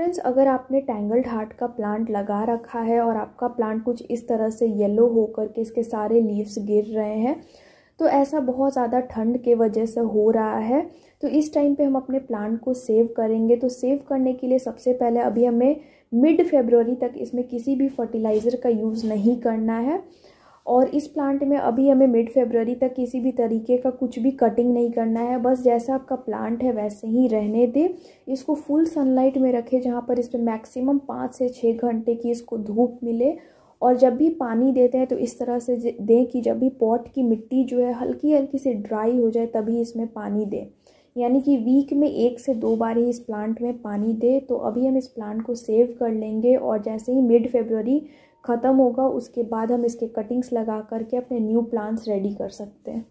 friends अगर आपने tangled heart का प्लांट लगा रखा है और आपका प्लांट कुछ इस तरह से येलो होकर के इसके सारे लीव्स गिर रहे हैं तो ऐसा बहुत ज़्यादा ठंड के वजह से हो रहा है तो इस टाइम पे हम अपने प्लांट को सेव करेंगे तो सेव करने के लिए सबसे पहले अभी हमें मिड फेबररी तक इसमें किसी भी फर्टिलाइज़र का यूज़ नहीं करना है और इस प्लांट में अभी हमें मिड फेबररी तक किसी भी तरीके का कुछ भी कटिंग नहीं करना है बस जैसा आपका प्लांट है वैसे ही रहने दे इसको फुल सनलाइट में रखें जहाँ पर इस पर मैक्सिमम पाँच से छः घंटे की इसको धूप मिले और जब भी पानी देते हैं तो इस तरह से दें कि जब भी पॉट की मिट्टी जो है हल्की हल्की से ड्राई हो जाए तभी इसमें पानी दें यानी कि वीक में एक से दो बार ही इस प्लांट में पानी दे तो अभी हम इस प्लांट को सेव कर लेंगे और जैसे ही मिड फेबररी ख़त्म होगा उसके बाद हम इसके कटिंग्स लगा करके अपने न्यू प्लांट्स रेडी कर सकते हैं